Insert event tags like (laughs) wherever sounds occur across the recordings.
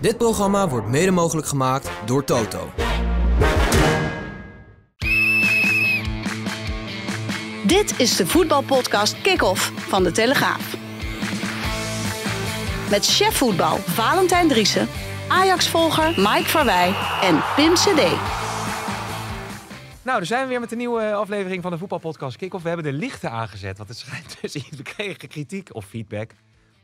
Dit programma wordt mede mogelijk gemaakt door Toto. Dit is de voetbalpodcast Kick-Off van De Telegraaf. Met chef voetbal Valentijn Driessen, Ajax-volger Mike Verwij en Pim CD. Nou, daar zijn we weer met een nieuwe aflevering van de voetbalpodcast Kick-Off. We hebben de lichten aangezet, want het schijnt dus (laughs) iets. We kregen kritiek of feedback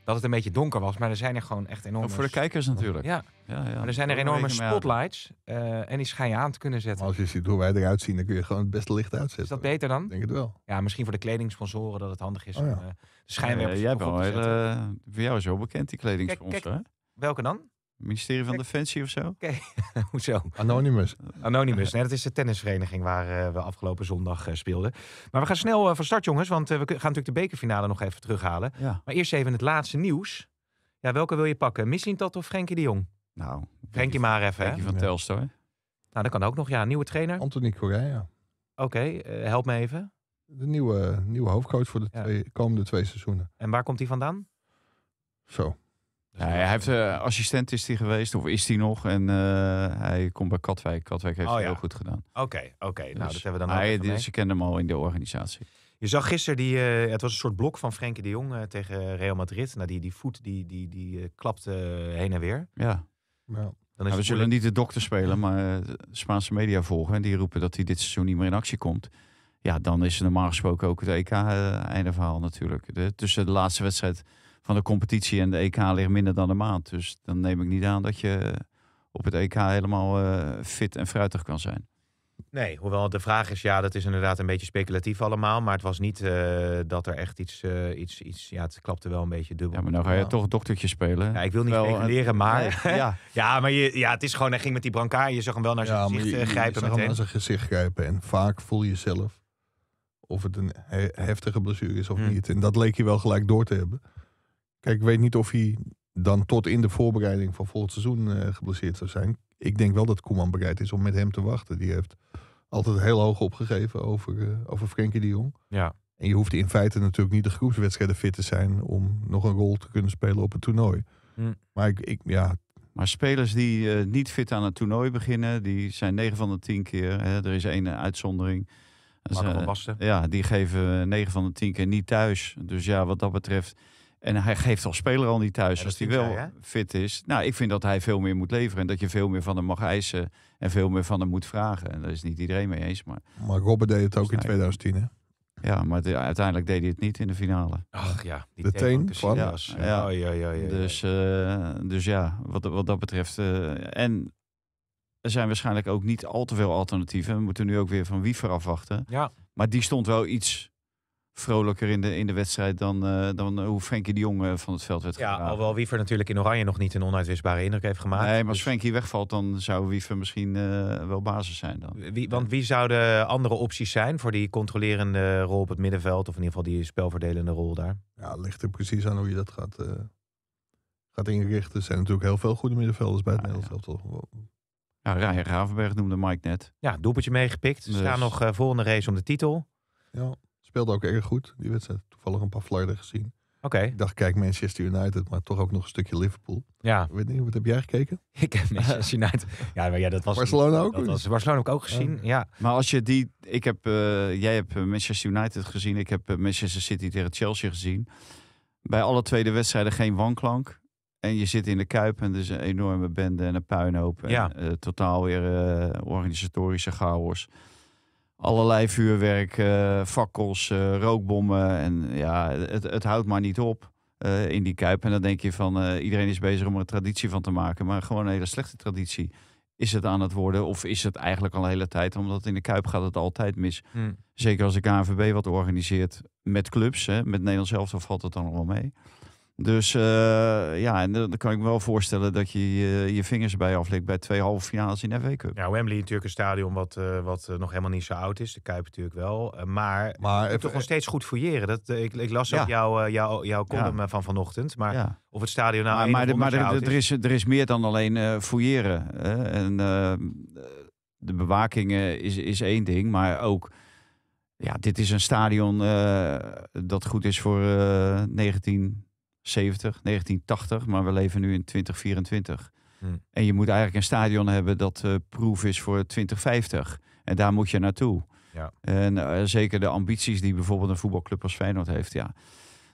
dat het een beetje donker was. Maar er zijn er gewoon echt enorme... Oh, voor de kijkers natuurlijk. Ja. ja, ja. Maar er zijn er enorme spotlights. Eh, en die schijn aan te kunnen zetten. als je ziet hoe wij eruit zien, dan kun je gewoon het beste licht uitzetten. Is dat beter dan? Ik denk het wel. Ja, misschien voor de kledingsponsoren dat het handig is oh, ja. om eh, de schijnwerpers eh, jij op te zetten. voor jou is heel bekend, die kledingsponsor, Kijk, welke dan? Ministerie van Defensie of zo? Oké, okay. (laughs) hoezo? Anonymous. Anonymous, nee, dat is de tennisvereniging waar eh, we afgelopen zondag eh, speelden. Maar we gaan snel eh, van start, jongens, want we gaan natuurlijk de bekerfinale nog even terughalen. Maar eerst even het laatste nieuws. Ja, welke wil je pakken? Missing Tot of Frenkie de Jong? Nou, Frenkie maar even. Frenkie van Telstar. Nou, dat kan ook nog. Ja, nieuwe trainer. Anthony Correa. Oké, help me even. De nieuwe, nieuwe hoofdcoach voor de komende twee seizoenen. En waar komt hij vandaan? Zo. Dus hij heeft eh, assistent is hij geweest, of is hij nog? En eh, hij komt bij Katwijk. Katwijk heeft oh, heel goed gedaan. Oké, oké. nou, dus dat hebben we dan hij, mee. Ze kennen hem al in de organisatie. Je zag gisteren, die, eh, het was een soort blok van Frenkie de Jong tegen Real Madrid. Nou, die, die voet die, die, die klapte heen en weer. Ja. Dan nou, we zullen niet de dokter spelen, maar Spaanse media volgen. En die roepen dat hij dit seizoen niet meer in actie komt. Ja, dan is normaal gesproken ook het EK-einde verhaal natuurlijk. tussen de laatste wedstrijd van de competitie en de EK ligt minder dan een maand. Dus dan neem ik niet aan dat je op het EK helemaal eh, fit en fruitig kan zijn. Nee, hoewel de vraag is, ja, dat is inderdaad een beetje speculatief allemaal. Maar het was niet eh, dat er echt iets, uh, iets, iets, ja, het klapte wel een beetje dubbel. Ja, maar nou ga je toch een doktertje spelen. Ja, ik wil niet leren, maar... ja. (laughs) ja, maar je, ja, het is gewoon, hij ging met die brancard. Je zag hem wel naar zijn gezicht grijpen. Je zag hem naar zijn gezicht grijpen. En vaak voel je zelf of het een heftige blessure is of hm. niet. En dat leek je wel gelijk door te hebben. Kijk, ik weet niet of hij dan tot in de voorbereiding van volgend seizoen eh, geblesseerd zou zijn. Ik denk wel dat Koeman bereid is om met hem te wachten. Die heeft altijd heel hoog opgegeven over, uh, over Frenkie de Jong. Ja. En je hoeft in feite natuurlijk niet de groepswedstrijden fit te zijn om nog een rol te kunnen spelen op het toernooi. Hm. Maar ik, ik, ja, maar spelers die eh, niet fit aan het toernooi beginnen, die zijn 9 van de 10 keer. Hè, er is één uitzondering. ja, die geven 9 van de 10 keer niet thuis. Dus ja, wat dat betreft en hij geeft als speler al niet thuis als hij wel fit is. Nou, ik vind dat hij veel meer moet leveren. En dat je veel meer van hem mag eisen. En veel meer van hem moet vragen. En daar is niet iedereen mee eens. Maar, maar Robben deed het ook in 2010, Ja, maar uiteindelijk deed hij het niet in de finale. Ach ja, die de teen Ja, ja. ja, ja, Dus, eh, dus ja, wat, wat dat betreft. Eh, en er zijn waarschijnlijk ook niet al te veel alternatieven. We moeten nu ook weer van wie afwachten. Ja. Maar die stond wel iets vrolijker in de, in de wedstrijd dan, eh, dan eh, hoe Frenkie de Jong eh, van het veld werd gedragen. Ja, alhoewel Wiever natuurlijk in Oranje nog niet een onuitwisbare indruk heeft gemaakt. Nee, maar als dus... Frenkie wegvalt, dan zou Wiever misschien wel basis zijn dan. Wie, want wie zouden andere opties zijn voor die controlerende rol op het middenveld? Of in ieder geval die spelverdelende rol daar? Ja, ligt er precies aan hoe je dat gaat, gaat inrichten. Er zijn natuurlijk heel veel goede middenvelders bij het ah, ja, Nederlands ja. Ja, Ryan Ravenberg noemde Mike net. Ja, doelpuntje meegepikt. Ze dus- staan nog volgende race om de titel. Ja speelde ook erg goed, die wedstrijd. Toevallig een paar flarden gezien. Oké. Ik dacht, kijk, Manchester United, maar toch ook nog een stukje Liverpool. Ja. weet niet, wat heb jij gekeken? (laughs) Ik heb Manchester United. Ja, maar ja, dat was... Barcelona ook? Dat was Barcelona ook, ook gezien, oh. ja. Maar als je die... Ik heb, eh, jij hebt eh, Manchester United gezien. Ik heb eh, Manchester City tegen Chelsea gezien. Bij alle tweede wedstrijden geen wanklank. En je zit in de Kuip en er is een enorme bende en een puinhoop. En, ja. totaal weer organisatorische chaos allerlei vuurwerk, eh, fakkels, eh, rookbommen. En ja, het, het houdt maar niet op. Eh, in die kuip. En dan denk je van iedereen is bezig om er een traditie van te maken. Maar gewoon een hele slechte traditie is het aan het worden. Of is het eigenlijk al een hele tijd? Omdat in de kuip gaat het altijd mis. Hmm. Zeker als de KNVB wat organiseert met clubs. Hè, met Nederlands zelf valt het dan nog wel mee. Dus eh, ja, en dan kan ik me wel voorstellen dat je eh, je vingers bij aflikt bij twee halve finales in de FA Cup. Ja, Wembley natuurlijk een stadion wat, eh, wat nog helemaal niet zo oud is. De Kuip natuurlijk wel. maar maar het, toch nog steeds goed fouilleren. Dat, ik, ik las ook jouw, jou, jouw column van vanochtend. Maar of het stadion nou Maar, maar, er, is, er is meer dan alleen fouilleren. Hè? En de bewaking is, is één ding, maar ook ja, dit is een stadion dat goed is voor uh, 19 70, 1980, maar we leven nu in 2024. Hm. En je moet eigenlijk een stadion hebben dat eh, proef is voor 2050. En daar moet je naartoe. Ja. En eh, zeker de ambities die bijvoorbeeld een voetbalclub als Feyenoord heeft. Ja.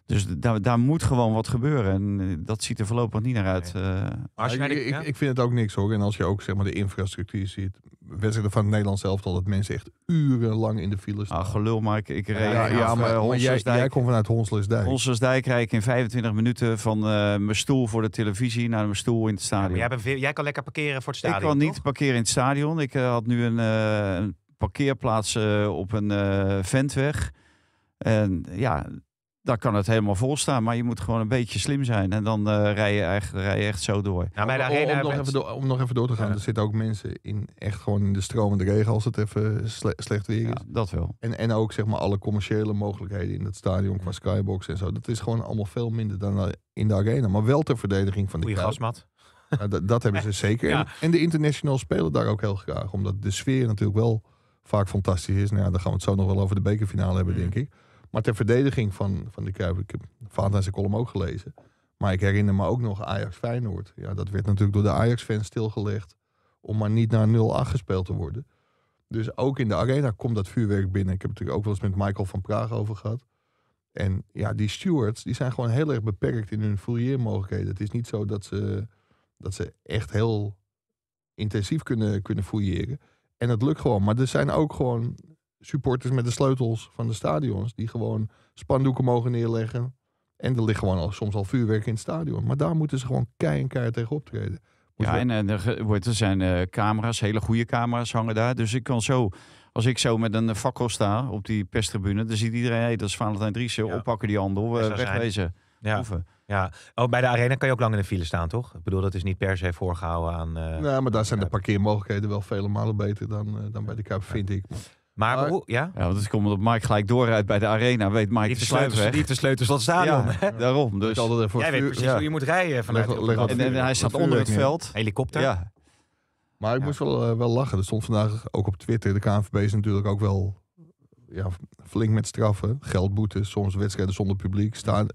Dus daar, daar moet gewoon wat gebeuren. En eh, dat ziet er voorlopig niet naar uit. ik, ik, vind het ook niks hoor. En als je ook zeg maar, de infrastructuur ziet wedstrijden van het Nederlands elftal dat mensen echt urenlang in de file ah, staan. Ah, gelul, maar Ik reed ja, ja, eh, jij, komt vanuit Honslersdijk. Honslersdijk rijd ik in 25 minuten van eh, mijn stoel voor de televisie naar mijn stoel in het stadion. jij, veel, jij, kan lekker parkeren voor het stadion. Ik kan niet parkeren in het stadion. Ik eh, had nu een, een parkeerplaats op een ventweg. En ja, daar kan het helemaal vol staan. Maar je moet gewoon een beetje slim zijn. En dan eh, rij, je echt, echt zo door. om, nog even door, om nog even door te gaan. Er zitten ook mensen in echt gewoon in de stromende regen als het even slecht weer is. dat wel. En, en ook zeg maar alle commerciële mogelijkheden in het stadion qua skybox en zo. Dat is gewoon allemaal veel minder dan eh, in de arena. Maar wel ter verdediging van de Goeie gasmat. (laughs) dat, hebben ze zeker. En, de international spelen daar ook heel graag. Omdat de sfeer natuurlijk wel vaak fantastisch is. Nou daar gaan we het zo nog wel over de bekerfinale hebben, mm. denk ik. Maar ter verdediging van, van de Kuip, ik heb Vaat zijn column ook gelezen. Maar ik herinner me ook nog Ajax Feyenoord. Ja, dat werd natuurlijk door de Ajax-fans stilgelegd om maar niet naar 0-8 gespeeld te worden. Dus ook in de arena komt dat vuurwerk binnen. Ik heb het natuurlijk ook wel eens met Michael van Praag over gehad. En ja, die stewards die zijn gewoon heel erg beperkt in hun fouilleermogelijkheden. Het is niet zo dat ze, dat ze echt heel intensief kunnen, kunnen fouilleren. En dat lukt gewoon. Maar er zijn ook gewoon supporters met de sleutels van de stadions. Die gewoon spandoeken mogen neerleggen. En er ligt gewoon al, soms al vuurwerk in het stadion. Maar daar moeten ze gewoon keihard kei tegen optreden. Ja, en, eh, er, wordt, er zijn eh, camera's, hele goede camera's hangen daar. Dus ik kan zo, als ik zo met een eh, fakkel sta op die pestribune, dan ziet iedereen, hey, dat is Valentijn Driessen, ja. oppakken die handel, uh, wegwezen. Ja. Ja, ook oh, bij de arena kan je ook lang in de file staan, toch? Ik bedoel, dat is niet per se voorgehouden aan... Uh, maar daar zijn de parkeermogelijkheden wel vele malen beter dan, dan bij de Kuip, vind ik. Maar, ja? ja, want het komt op Mike gelijk dooruit bij de arena. Weet Mike de, sleutels, Die de sleutels van het stadion. hè? (laughs) daarom. Dus Jij weet precies hoe je moet rijden vanuit. en, hij zat onder het veld. Helikopter. Ja. Maar ik moest wel, eh, wel lachen. Er stond vandaag ook op Twitter. De KNVB is natuurlijk ook wel ja, flink met straffen. Geldboetes, soms wedstrijden zonder publiek. Staan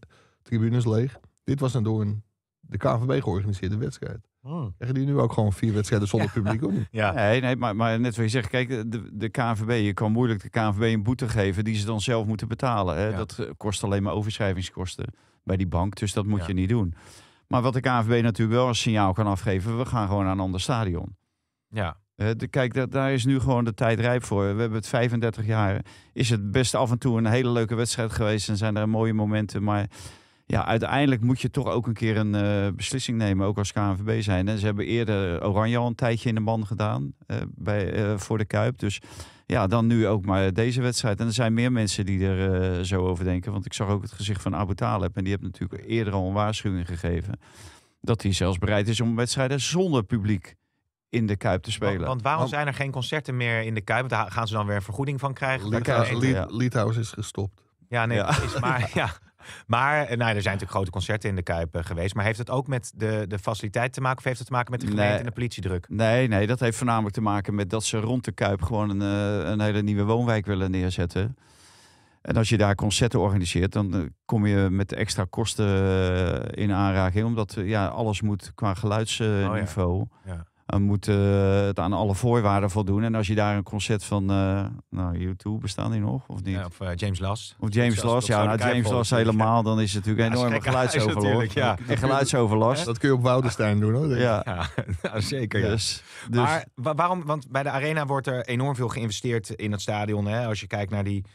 tribunes leeg. Dit was dan door een, de KNVB georganiseerde wedstrijd. Hmm. Krijgen die nu ook gewoon vier wedstrijden zonder (laughs) publiek? Of niet? Ja, nee, nee maar, maar net zoals je zegt, kijk, de, de KNVB, je kan moeilijk de KNVB een boete geven die ze dan zelf moeten betalen. Hè? Dat kost alleen maar overschrijvingskosten bij die bank, dus dat moet je niet doen. Maar wat de KNVB natuurlijk wel als signaal kan afgeven, we gaan gewoon naar een ander stadion. Ja. De, kijk, daar, daar is nu gewoon de tijd rijp voor. We hebben het 35 jaar. Is het best af en toe een hele leuke wedstrijd geweest en zijn er mooie momenten, maar ja, uiteindelijk moet je toch ook een keer een eh, beslissing nemen, ook als KNVB zijn. En ze hebben eerder Oranje al een tijdje in de man gedaan eh, bij, eh, voor de Kuip. Dus ja, dan nu ook maar deze wedstrijd. En er zijn meer mensen die er zo over denken. Want ik zag ook het gezicht van Abu Taleb. En die heeft natuurlijk eerder al een waarschuwing gegeven. Dat hij zelfs bereid is om wedstrijden zonder publiek in de Kuip te spelen. Want, waarom zijn er geen concerten meer in de Kuip? Daar gaan ze dan weer een vergoeding van krijgen. Liedhuis, ja. is gestopt. Ja, nee, Is maar, (laughs) ja. Maar eh, nou, er zijn natuurlijk grote concerten in de Kuip eh, geweest. Maar heeft dat ook met de, de faciliteit te maken? Of heeft het te maken met de gemeente en de politiedruk? Nee, nee, dat heeft voornamelijk te maken met dat ze rond de Kuip gewoon een, eh, een hele nieuwe woonwijk willen neerzetten. En als je daar concerten organiseert, dan kom je met extra kosten in aanraking. Omdat ja, alles moet qua geluidsniveau. Oh ja uh, moet eh, het aan alle voorwaarden voldoen. En als je daar een concert van, eh, nou, YouTube bestaan die nog, of niet? of eh, James Last. Of James Last, ja. Nou, James Last helemaal, dan is het natuurlijk een enorme geluidsoverlast. Ja. En geluidsoverlast. Dat kun je op Woudenstein doen, hoor. Ja, ja (laughs) nou, zeker. Dus, dus. Maar waarom, want bij de Arena wordt er enorm veel geïnvesteerd in het stadion. Hè? Als je kijkt naar die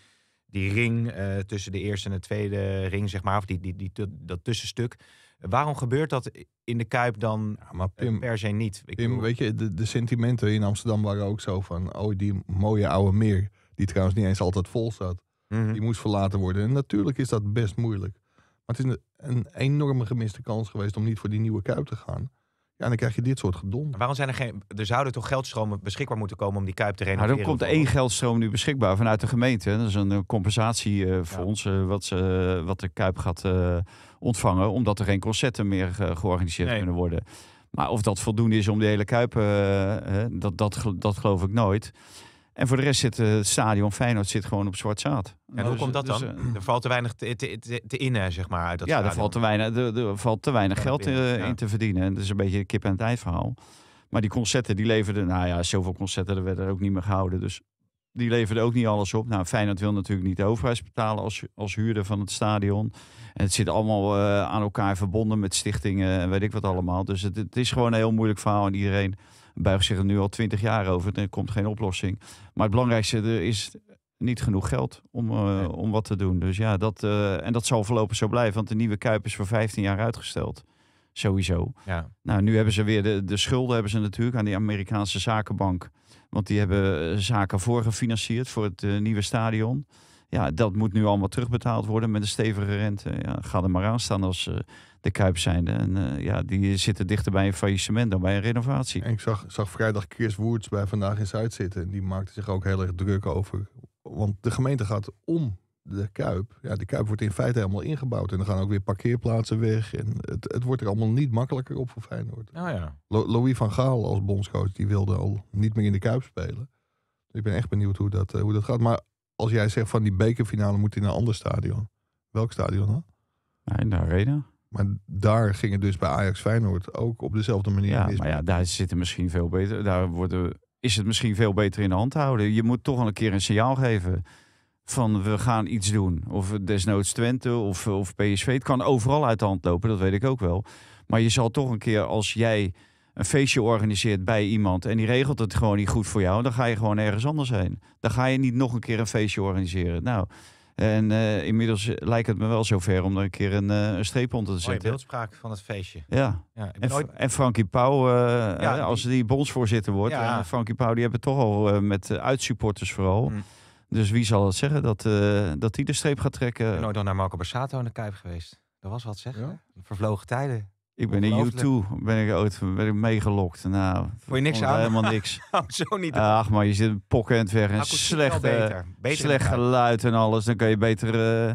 die ring eh, tussen de eerste en de tweede ring, zeg maar, of die, die, die, dat tussenstuk. Waarom gebeurt dat in de Kuip dan maar eh, per se niet? Ik weet je, de, de, sentimenten in Amsterdam waren ook zo van... oh, die mooie oude meer, die trouwens niet eens altijd vol zat... Mhm. die moest verlaten worden. En natuurlijk is dat best moeilijk. Maar het is een, een enorme gemiste kans geweest om niet voor die nieuwe Kuip te gaan. Ja, dan krijg je dit soort gedon. Waarom zijn er geen. Er zouden toch geldstromen beschikbaar moeten komen om die kuip te nou, renoveren? Maar er komt één geldstroom nu beschikbaar vanuit de gemeente. Dat is een eh, compensatiefonds ja. Eh, wat, ze, eh, wat de kuip gaat ontvangen, omdat er geen concerten meer georganiseerd kunnen worden. Maar of dat voldoende is om de hele kuip, dat, dat, dat geloof ik nooit. En voor de rest zit eh, het stadion Feyenoord zit gewoon op zwart zaad. En hoe dus, komt dat dus, dan? Eh, er valt te weinig te, te, te, innen, zeg maar, uit dat Ja, er valt te weinig, er, valt te weinig geld in, eh, in te verdienen. En dat is een beetje een kip- en ei verhaal. Maar die concerten, die leverden... Nou ja, zoveel concerten, werden er ook niet meer gehouden. Dus die leverden ook niet alles op. Nou, Feyenoord wil natuurlijk niet de overheid betalen als, als huurder van het stadion. En het zit allemaal aan elkaar verbonden met stichtingen en weet ik wat allemaal. Dus het, het, is gewoon een heel moeilijk verhaal. En iedereen buigt zich er nu al twintig jaar over. Er komt geen oplossing. Maar het belangrijkste, er is niet genoeg geld om, eh, om wat te doen. Dus ja, dat, eh, en dat zal voorlopig zo blijven, want de nieuwe Kuip is voor 15 jaar uitgesteld. Sowieso. Ja. Nou, nu hebben ze weer de, de schulden hebben ze natuurlijk aan die Amerikaanse zakenbank. Want die hebben eh, zaken voorgefinancierd voor het nieuwe stadion. Ja, dat moet nu allemaal terugbetaald worden met een stevige rente. Ja, ga er maar aan staan als de Kuip zijnde En eh, ja, die zitten dichter bij een faillissement dan bij een renovatie. En ik zag, zag vrijdag Chris Woerts bij Vandaag in Zuid zitten. En die maakte zich ook heel erg druk over. Want de gemeente gaat om de Kuip. Ja, de Kuip wordt in feite helemaal ingebouwd. En er gaan ook weer parkeerplaatsen weg. En het, het wordt er allemaal niet makkelijker op voor Feyenoord. Ah, ja. Louis van Gaal als bondscoach, die wilde al niet meer in de Kuip spelen. Dus ik ben echt benieuwd hoe dat, eh, hoe dat gaat. Maar als jij zegt van die bekerfinale moet in een ander stadion. Welk stadion dan? Nee, nou, in de Arena. Maar daar ging het dus bij Ajax Feyenoord ook op dezelfde manier. Ja, maar ja, daar zitten misschien veel beter. Daar worden, is het misschien veel beter in de hand houden. Je moet toch al een keer een signaal geven van we gaan iets doen. Of desnoods Twente of, of PSV. Het kan overal uit de hand lopen, dat weet ik ook wel. Maar je zal toch een keer als jij een feestje organiseert bij iemand en die regelt het gewoon niet goed voor jou, dan ga je gewoon ergens anders heen. Dan ga je niet nog een keer een feestje organiseren. Nou, en eh, inmiddels lijkt het me wel zover om er een keer een, eh, streep onder te zetten. Mooie beeldspraak van het feestje. Ja. ja en, Franky en, Frankie Pauw, eh, als die bondsvoorzitter wordt. Ja. Frankie Pauw, die hebben toch al met uitsupporters vooral. Mm. Dus wie zal het zeggen dat, dat die de streep gaat trekken? Nooit dan naar Marco Bassato in de Kuip geweest. Dat was wat zeggen. Vervlogen tijden. Ik ben in YouTube ben ik ooit ben ik meegelokt. Nou, Vond je niks aan? Helemaal (laughs) niks. Oh, zo niet. Ach maar, je zit pokken het weg en nou, slecht, beter. Beter slecht geluid en alles. Dan kan je beter... Eh,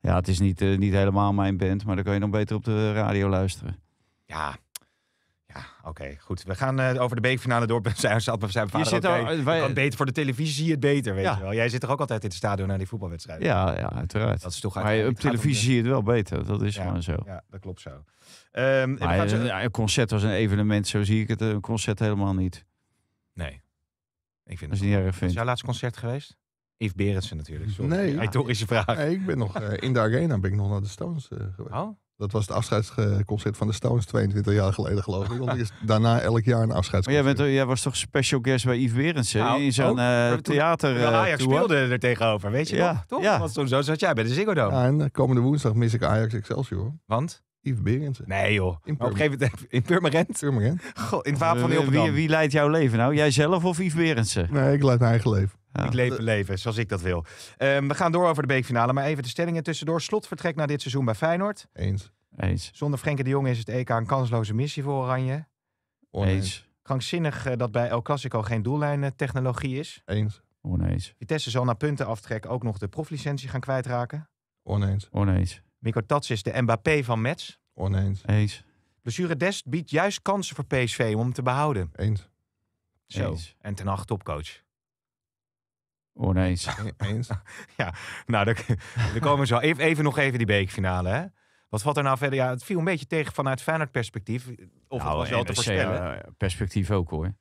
ja, het is niet, eh, niet helemaal mijn band, maar dan kan je nog beter op de radio luisteren. Ja, oké, goed. We gaan eh, over de bekerfinale door. (laughs) Zijn zijn vader. Je zit al, beter voor de televisie zie je het beter, weet je wel. Jij zit toch ook altijd in het stadion naar die voetbalwedstrijden? Ja, ja, uiteraard. maar op televisie zie je het wel beter. Dat is gewoon zo. Ja, dat klopt zo. Ehm, een concert was een evenement, zo zie ik het. Een concert helemaal niet. Nee. Ik vind dat het niet erg. Is jouw laatste concert geweest? Yves Berendsen natuurlijk. Sorry. Nee. Rhetorische (laughs) ja. vraag. Nee, ik ben nog eh, in de arena ben ik nog naar de Stones eh, geweest. Oh? Dat was het afscheidsconcert van de Stones 22 jaar geleden, geloof ik. Want is daarna elk jaar een afscheidsconcert. Maar jij, bent, jij was toch special guest bij Yves Berendsen nou, in zo'n eh, theater. Ajax speelde er tegenover, weet je ja, toch? Want zo zat jij bij de Ziggo Dome. en komende woensdag mis ik Ajax Excelsior. Want? Yves Berendsen. Nee joh, in op een gegeven moment (laughs) in permanent. God, in het van de Wie, wie leidt jouw leven nou? Jijzelf of Yves Berendsen? Nee, ik leid mijn eigen leven. Ik leef leven zoals ik dat wil. Ehm, we gaan door over de beekfinale, maar even de stellingen tussendoor. Slotvertrek na dit seizoen bij Feyenoord. Eens. Eens. Zonder Frenkie de Jong is het EK een kansloze missie voor Oranje. Oneens. Oh, eens. Krankzinnig eh, dat bij El Clasico geen technologie is. Eens. Oneens. Oh, Vitesse zal na puntenaftrek ook nog de proflicentie gaan kwijtraken. Oneens. Oh, Oneens. Tats is de Mbappé van Mets. Oneens. Eens. Blessure Dest biedt juist kansen voor PSV om hem te behouden. Eens. Zo. Eens. En ten acht topcoach. Oneens. E-, eens. (laughs) ja, nou, dan, komen zo Even, even, nog even die beekfinale, hè? Wat valt er nou verder? Ja, het viel een beetje tegen vanuit Feyenoord perspectief. Of nou, het was wel te voorspellen. perspectief ook, hoor. Ja.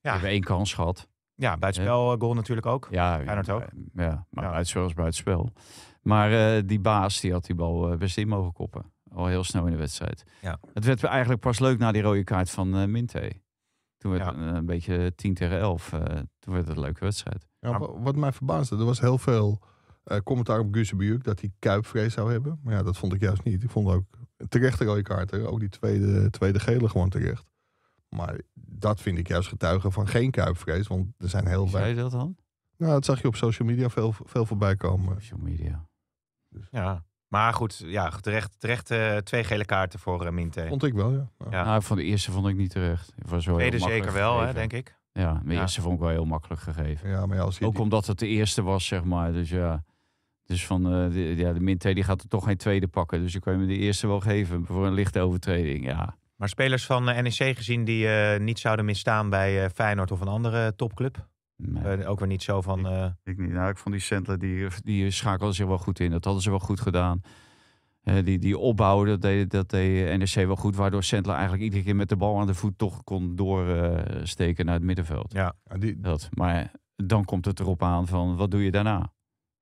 We hebben één kans gehad. Ja, buitenspel eh, goal natuurlijk ook. Ja, Feyenoord ook. Ja, maar ja. buitenspel is buitenspel. Maar eh, die baas die had die bal eh, best in mogen koppen. Al heel snel in de wedstrijd. Ja. Het werd eigenlijk pas leuk na die rode kaart van eh, Minte. Toen werd een, beetje 10 tegen 11. toen werd het een leuke wedstrijd. Ja, wat mij verbaasde, er was heel veel commentaar op Guzebujuk dat hij kuipvrees zou hebben. Maar ja, dat vond ik juist niet. Ik vond ook terecht de rode kaart. Ook die tweede, tweede gele gewoon terecht. Maar dat vind ik juist getuige van geen kuipvrees. Want er zijn heel veel. Zei dat dan? Nou, dat zag je op social media veel, veel voorbij komen. Social media. Dus. Ja. Maar goed, ja, terecht, terecht eh, twee gele kaarten voor uh, Minte. Vond ik wel, ja. ja. Nou, van de eerste vond ik niet terecht. Het was wel Tweede zeker wel, hè, denk ik. Ja, de eerste vond ik wel heel makkelijk gegeven. Ja, maar ja, als Ook omdat het de eerste was, zeg maar. Dus ja, dus van, eh, de, ja, de Minte die gaat er toch geen tweede pakken. Dus ik kan je de eerste wel geven voor een lichte overtreding, ja. Maar spelers van NEC gezien die niet zouden misstaan bij Feyenoord of een andere topclub? Eh, ook weer niet zo van. Ik, eh, ik, niet. Nou, ik vond die sentler die, die schakelde zich wel goed in. Dat hadden ze wel goed gedaan. Eh, die, die opbouw, dat deed, dat deed NEC wel goed. Waardoor sentler eigenlijk iedere keer met de bal aan de voet toch kon doorsteken naar het middenveld. Ja, dat. Maar dan komt het erop aan van wat doe je daarna?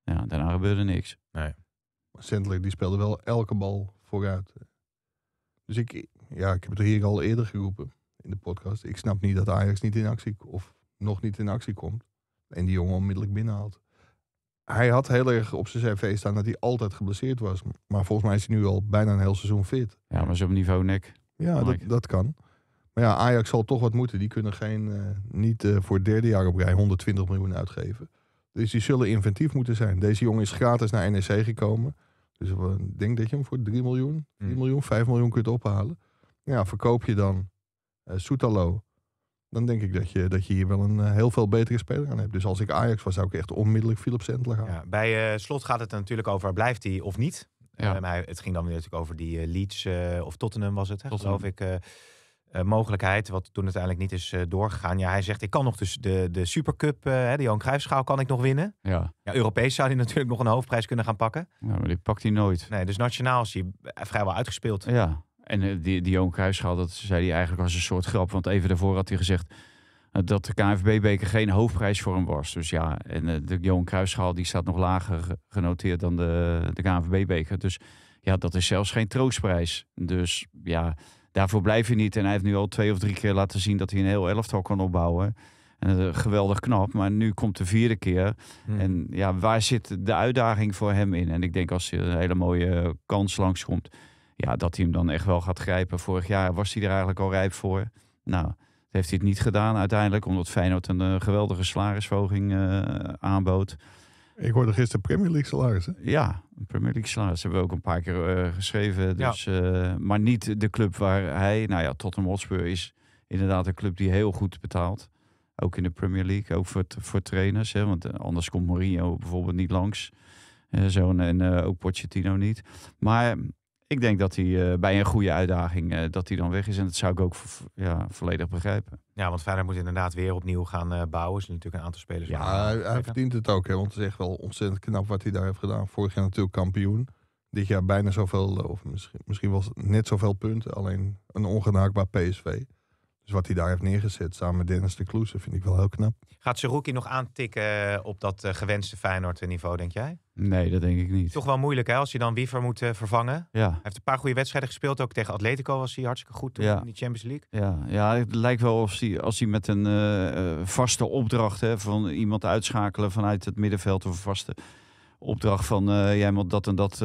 Ja, daarna gebeurde niks. Nee. sentler die speelde wel elke bal vooruit. Dus ik, ja, ik heb het hier al eerder geroepen in de podcast. Ik snap niet dat Ajax niet in actie of nog niet in actie komt. En die jongen onmiddellijk binnenhaalt. Hij had heel erg op zijn cv staan dat hij altijd geblesseerd was. Maar volgens mij is hij nu al bijna een heel seizoen fit. Ja, maar zo'n niveau nek. Ja, dat, dat kan. Maar ja, Ajax zal toch wat moeten. Die kunnen geen, eh, niet eh, voor derde jaar op rij 120 miljoen uitgeven. Dus die zullen inventief moeten zijn. Deze jongen is gratis naar NEC gekomen. Dus ik denk dat je hem voor 3 miljoen, 3 hmm. miljoen, 5 miljoen kunt ophalen. Ja, verkoop je dan eh, Soetalo dan denk ik dat je, dat je hier wel een eh, heel veel betere speler aan hebt. Dus als ik Ajax was, zou ik echt onmiddellijk Philips Sendler gaan. Ja, bij eh, Slot gaat het natuurlijk over, blijft hij of niet? Ja. Ehm, het ging dan weer natuurlijk over die eh, Leeds of Tottenham was het, hè, Tottenham. geloof ik. mogelijkheid, wat toen uiteindelijk niet is doorgegaan. Ja, hij zegt, ik kan nog dus de, de Supercup, de Johan Cruijffschaal kan ik nog winnen. Ja. ja. Europees zou hij natuurlijk nog een hoofdprijs kunnen gaan pakken. Ja, maar die pakt hij nooit. Nee, dus nationaal is hij vrijwel uitgespeeld. Ja, en eh, die, die Kruischaal, dat zei hij eigenlijk als een soort grap. Want even daarvoor had hij gezegd eh, dat de KNVB-beker geen hoofdprijs voor hem was. Dus ja, en eh, de Johan Kruischaal die staat nog lager genoteerd dan de, de KNVB-beker. Dus ja, dat is zelfs geen troostprijs. Dus ja, daarvoor blijf je niet. En hij heeft nu al twee of drie keer laten zien dat hij een heel elftal kan opbouwen. En, geweldig knap, maar nu komt de vierde keer. Hmm. En ja, waar zit de uitdaging voor hem in? En ik denk als je een hele mooie kans langskomt... komt ja, dat hij hem dan echt wel gaat grijpen. Vorig jaar was hij er eigenlijk al rijp voor. Nou, heeft hij het niet gedaan uiteindelijk, omdat Feyenoord een eh, geweldige salarisverhoging uh, aanbood. Ik hoorde gisteren Premier League salaris. Hè? Ja, Premier League salaris hebben we ook een paar keer eh, geschreven. Dus, maar niet de club waar hij, nou ja, Tottenham Hotspur is inderdaad een club die heel goed betaalt. Ook in de Premier League, ook voor, voor trainers. Hè, want anders komt Mourinho bijvoorbeeld niet langs. zo en ook Pochettino niet. Maar ik denk dat hij eh, bij een goede uitdaging eh, dat hij dan weg is. En dat zou ik ook ja, volledig begrijpen. Ja, want verder moet inderdaad weer opnieuw gaan eh, bouwen. Er zijn natuurlijk een aantal spelers. Ja, hij, verdient het ook. Hè, want het is echt wel ontzettend knap wat hij daar heeft gedaan. Vorig jaar natuurlijk kampioen. Dit jaar bijna zoveel, of misschien, misschien was het net zoveel punten. Alleen een ongenaakbaar PSV. Dus wat hij daar heeft neergezet samen met Dennis de Kloes, vind ik wel heel knap. Gaat Seruki nog aantikken eh, op dat eh, gewenste Feyenoord-niveau, denk jij? Nee, dat denk ik niet. Toch wel moeilijk, hè? Als je dan Wiever moet eh, vervangen. Ja. Hij heeft een paar goede wedstrijden gespeeld. Ook tegen Atletico was hij hartstikke goed toen in de Champions League. Ja, ja het lijkt wel of hij, als hij met een vaste opdracht hè, van iemand uitschakelen vanuit het middenveld of een vaste opdracht van jij moet dat en dat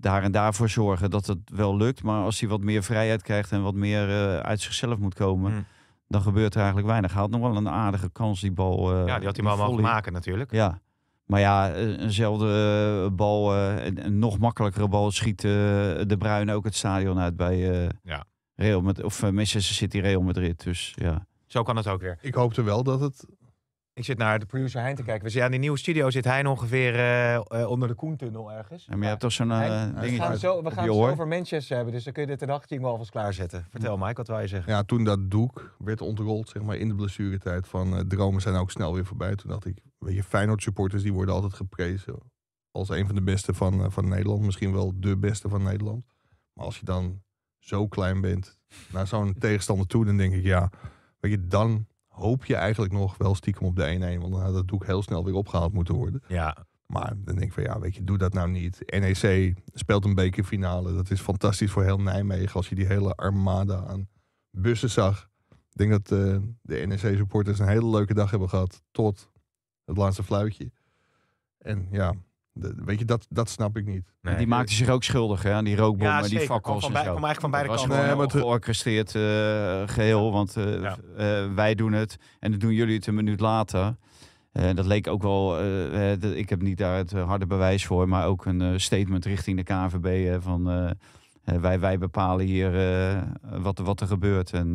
daar en daarvoor zorgen dat het wel lukt. Maar als hij wat meer vrijheid krijgt en wat meer uit zichzelf moet komen. Hmm dan gebeurt er eigenlijk weinig. Hij had nog wel een aardige kans, die bal. Eh, ja, die had hij wel mogen maken natuurlijk. Ja, maar ja, eh, eenzelfde eh, bal, een nog makkelijkere bal schiet De Bruin ook het stadion uit bij ja. Real met of Manchester City Real Madrid. Dus ja. Zo kan het ook weer. Ik hoopte wel dat het ik zit naar de producer Hein te kijken. We zitten aan die nieuwe studio zit Heijn ongeveer eh, eh, onder de Koentunnel ergens. maar je hebt toch zo'n eh, We gaan, zo, we gaan het zo over Manchester hebben, dus dan kun je dit in de achtertien alvast klaarzetten. Vertel Mike, wat wou je zeggen? Ja, toen dat doek werd ontrold, zeg maar, in de blessuretijd van dromen zijn ook snel weer voorbij. Toen dacht ik, weet je, Feyenoord supporters die worden altijd geprezen als een van de beste van, van Nederland. Misschien wel de beste van Nederland. Maar als je dan zo klein bent naar zo'n (laughs) tegenstander toe, dan denk ik, ja, weet je, dan hoop je eigenlijk nog wel stiekem op de 1-1. Want dan had dat doek heel snel weer opgehaald moeten worden. Ja. Maar dan denk ik van ja, weet je, doe dat nou niet. NEC speelt een bekerfinale. Dat is fantastisch voor heel Nijmegen. Als je die hele armada aan bussen zag. Ik denk dat eh, de NEC-supporters een hele leuke dag hebben gehad. Tot het laatste fluitje. En ja, weet je, dat, dat snap ik niet. die maakte zich ook schuldig hè, aan die rookbommen, ja, die fakkels en zo. Kom eigenlijk van beide kanten. Nee, het was georchestreerd eh, geheel, want eh, eh, wij doen het en dan doen jullie het een minuut later. dat leek ook wel, ik heb niet daar het harde bewijs voor, maar ook een statement richting de KNVB van wij, wij bepalen hier wat, wat er gebeurt. En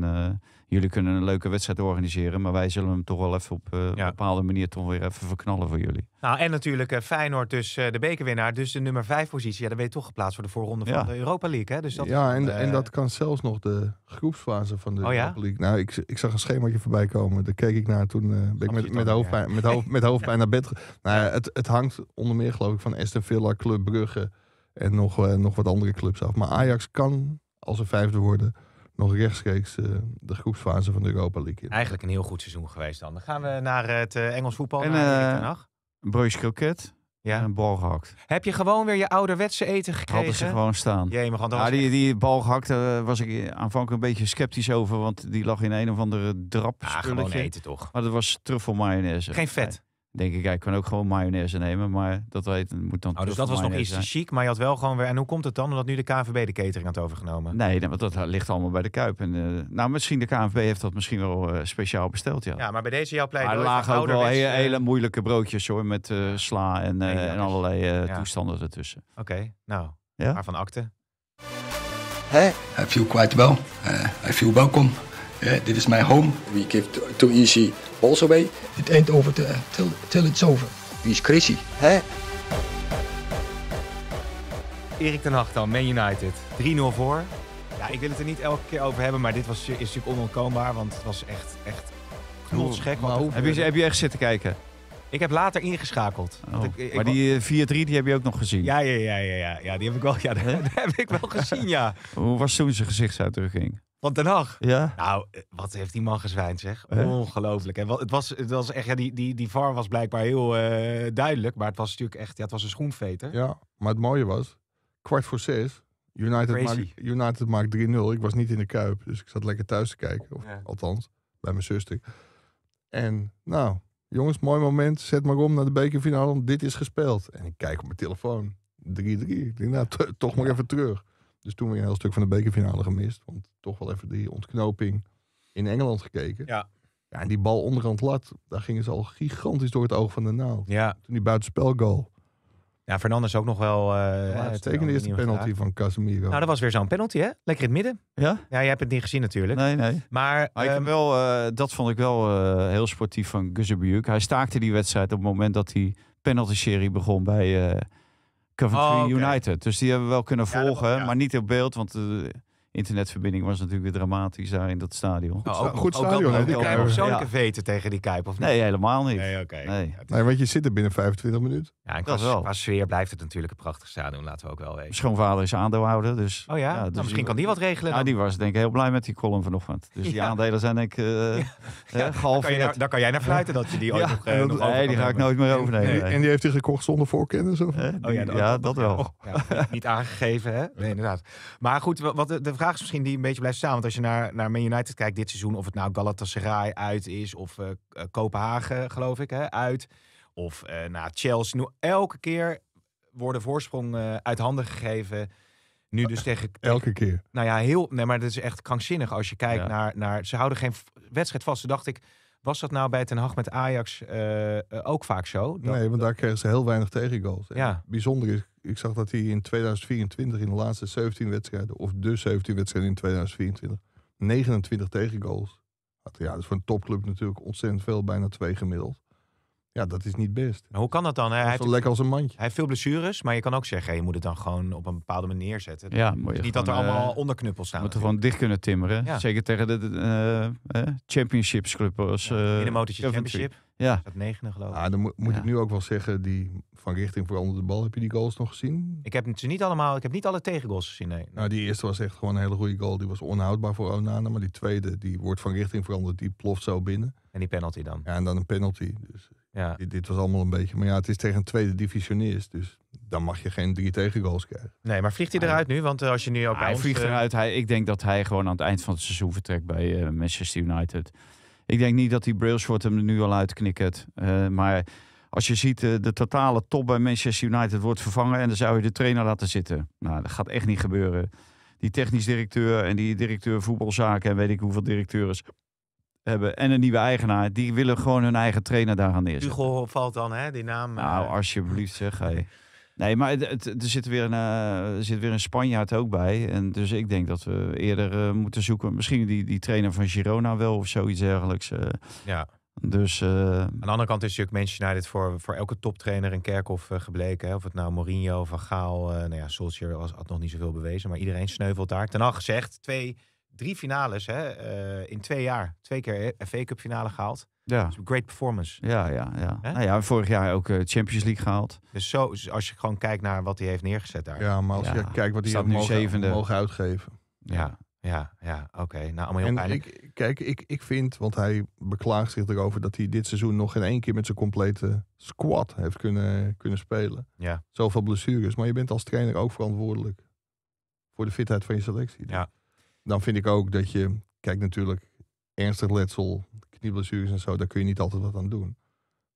jullie kunnen een leuke wedstrijd organiseren, maar wij zullen hem toch wel even op een eh, bepaalde manier toch weer even verknallen voor jullie. Nou, en natuurlijk eh, Feyenoord, dus eh, de bekerwinnaar, dus de nummer vijf positie. Ja, dan ben je toch geplaatst voor de voorronde van de Europa League. Hè? Dus dat ja, en, en dat kan zelfs nog de groepsfase van de oh, Europa League. Nou, ik, ik zag een schemaatje voorbij komen, daar keek ik naar. Toen ben ik met, met, hoofdpijn, met, (laughs) naar bed. Nou, het, het hangt onder meer, geloof ik, van Aston Villa, Club Brugge en nog, nog wat andere clubs af. Maar Ajax kan, als er vijfde worden nog rechtstreeks eh, de groepsfase van de Europa League in. Eigenlijk een heel goed seizoen geweest dan. Dan gaan we naar het eh, Engels voetbal. En uh, broodje kroket. Ja. een bal gehakt. Heb je gewoon weer je ouderwetse eten gekregen? Hadden ze gewoon staan. Jee, maar ja, die, die bal gehakt uh, was ik aanvankelijk een beetje sceptisch over. Want die lag in een of andere drap. Ah, ja, gewoon eten toch? Maar dat was truffel mayonaise. Geen vet? denk ik, ja, ik kan ook gewoon mayonaise nemen. Maar dat weet moet dan. Oh, dus dat was nog iets te chic. Maar je had wel gewoon weer. En hoe komt het dan? Omdat nu de KVB de catering had overgenomen. Nee, want dat ligt allemaal bij de Kuip. En, eh, nou, misschien de KNVB heeft dat misschien wel eh, speciaal besteld. Ja. ja, maar bij deze jouw pleidooi. er lagen ook wel eh, hele, moeilijke broodjes hoor. Met sla en, en allerlei toestanden ertussen. Oké, nou. Ja? van akte? Hé, hey, I feel quite well. I feel welcome dit is mijn home. We give too easy also way. Dit ain't over till, till, till it's over. Wie is Chrissy? Hè? Erik ten Hag dan, Man United. 3-0 voor. Ja, ik wil het er niet elke keer over hebben, maar dit was, is natuurlijk onontkoombaar, want het was echt, echt knotsgek. heb, je, heb je echt zitten kijken? Ik heb later ingeschakeld. Oh. Ik, maar die 4-3, eh, die heb je ook nog gezien? Ja, ja, ja, ja, ja. ja die heb ik wel, ja, (laughs) heb ik wel gezien, ja. Hoe was toen zijn gezichtsuitdrukking? want Den Haag? Ja. Nou, eh, wat heeft die man gezwijnd, zeg. Ongelooflijk. het was, het was echt, ja, die, die, die VAR was blijkbaar heel eh, duidelijk. Maar het was natuurlijk echt, ja, het was een schoenveter. Ja, maar het mooie was, kwart voor zes, United maakt, United maakt 3-0. Ik was niet in de Kuip, dus ik zat lekker thuis te kijken. Of, Althans, bij mijn zuster. En nou, jongens, mooi moment. Zet maar om naar de bekerfinale, dit is gespeeld. En ik kijk op mijn telefoon. 3-3. Ik denk, nou, toch maar even terug. Dus toen weer een heel stuk van de bekerfinale gemist. Want toch wel even die ontknoping in Engeland gekeken. Ja. Ja, en die bal onderhand, lat, daar gingen ze al gigantisch door het oog van de naald. Ja. Toen die buitenspelgoal. Ja, Fernandes ook nog wel... Uh, ja, een de eerste penalty van Casemiro. Nou, dat was weer zo'n penalty, hè? Lekker in het midden. Ja? Ja, jij hebt het niet gezien natuurlijk. Nee, nee. Maar, maar um, wel, eh, dat vond ik wel eh, heel sportief van Guzebuyuk. Hij staakte die wedstrijd op het moment dat die penalty-serie begon bij eh, Coventry oh, United. Dus die hebben we wel kunnen volgen, maar niet op beeld, want... Eh, internetverbinding was natuurlijk weer dramatisch daar in dat stadion. Oh, goed stadion. Ook, ook, ook, zo'n veten tegen die Kuip, of niet? Nee, helemaal niet. Nee, oké. Nee. want je zit er binnen 25 minuten. Ja, en qua, dat wel. qua sfeer blijft het natuurlijk een prachtig stadion, laten we ook wel weten. Schoonvader is aandeelhouder, dus... Oh ja? Nou, dus misschien kan die wat regelen. Ja, die was denk ik heel blij met die column vanochtend. Dus die aandelen zijn denk ik... Uh, (laughs) ja. Eh, daar kan, kan jij naar fluiten dat je die ooit nog, eh, nog Nee, die ga ik nooit meer overnemen. En die heeft hij gekocht zonder voorkennis? Of? Oh ja, dat wel. Niet aangegeven, hè? Nee, inderdaad. Maar goed, wat de vraag is misschien die een beetje blijft staan. Want als je naar, naar Man United kijkt dit seizoen, of het nou Galatasaray uit is, of uh, Kopenhagen, geloof ik, hè, uit. Of uh, Chelsea. Nu, elke keer worden voorsprong uit handen gegeven. Nu dus tegen... (laughs) Elke keer. Nou ja, heel... Nee, maar dat is echt krankzinnig als je kijkt naar, naar... Ze houden geen wedstrijd vast. Toen dacht ik, was dat nou bij Ten Hag met Ajax eh, eh, ook vaak zo? nee, want daar kregen ze heel weinig tegengoals. Ja. Bijzonder is, ik zag dat hij in 2024 in de laatste 17 wedstrijden, of de 17 wedstrijden in 2024, 29 tegengoals had. Ja, dat is voor een topclub natuurlijk ontzettend veel, bijna twee gemiddeld. Ja, dat is niet best. Maar hoe kan dat dan? Hij heeft zo lekker als een mandje. Hij heeft veel blessures, maar je kan ook zeggen, je moet het dan gewoon op een bepaalde manier zetten. niet dat er eh, allemaal uh, onderknuppels staan. Moeten gewoon dicht kunnen timmeren. Zeker tegen de, uh, eh, championships club in de motor championship. Ja. Dat negende geloof ik. dan moet ik nu ook wel zeggen, die van richting veranderde bal. Heb je die goals nog gezien? Ik heb ze niet allemaal, ik heb niet alle tegengoals gezien, nee. Nou, die eerste was echt gewoon een hele goede goal. Die was onhoudbaar voor Onana. Maar die tweede, die wordt van richting veranderd. Die ploft zo binnen. En die penalty dan? Ja, en dan een penalty. Dus eh. Ja. Dit, was allemaal een beetje. Maar ja, het is tegen een tweede divisionist. Dus dan mag je geen drie tegengoals krijgen. Nee, maar vliegt hij eruit nu? Want eh, als je nu ook. hij vliegt eh, eruit. Hij, ik denk dat hij gewoon aan het eind van het seizoen vertrekt bij eh, Manchester United. Ik denk niet dat die Brailsford hem nu al uitknikt maar als je ziet, de totale top bij Manchester United wordt vervangen. En dan zou je de trainer laten zitten. Nou, dat gaat echt niet gebeuren. Die technisch directeur en die directeur voetbalzaken en weet ik hoeveel directeurs hebben en een nieuwe eigenaar, die willen gewoon hun eigen trainer daar daaraan neerzetten. Hugo valt dan, hè, die naam. Nou, eh, alsjeblieft zeg. Hey. Nee, maar het, er zit weer, een, eh, er zit weer een Spanjaard ook bij. En dus ik denk dat we eerder eh, moeten zoeken. Misschien die, die trainer van Girona wel of zoiets dergelijks. ja. Dus, Aan de andere kant is natuurlijk Manchester United voor, voor elke toptrainer in Kerkhof gebleken. Of het nou Mourinho, Van Gaal, uh, nou ja, Solskjaer was, had nog niet zoveel bewezen. Maar iedereen sneuvelt daar. Ten al zegt twee drie finales hè, eh, in twee jaar. Twee keer e- FA Cup finale gehaald. Ja. Dus great performance. Ja, ja, ja. Nou ja, vorig jaar ook uh, Champions League gehaald. Dus zo, als je gewoon kijkt naar wat hij heeft neergezet daar. Ja, maar als je kijkt wat hij heeft mogen, zevende. mogen uitgeven. Ja, ja, ja, oké. Nou, allemaal heel en Ik, kijk, ik, ik vind, want hij beklaagt zich erover dat hij dit seizoen nog geen één keer met zijn complete squad heeft kunnen, kunnen spelen. Ja. Zoveel blessures. Maar je bent als trainer ook verantwoordelijk voor de fitheid van je selectie. Ja dan vind ik ook dat je, kijk natuurlijk, ernstig letsel, knieblessures en zo, daar kun je niet altijd wat aan doen.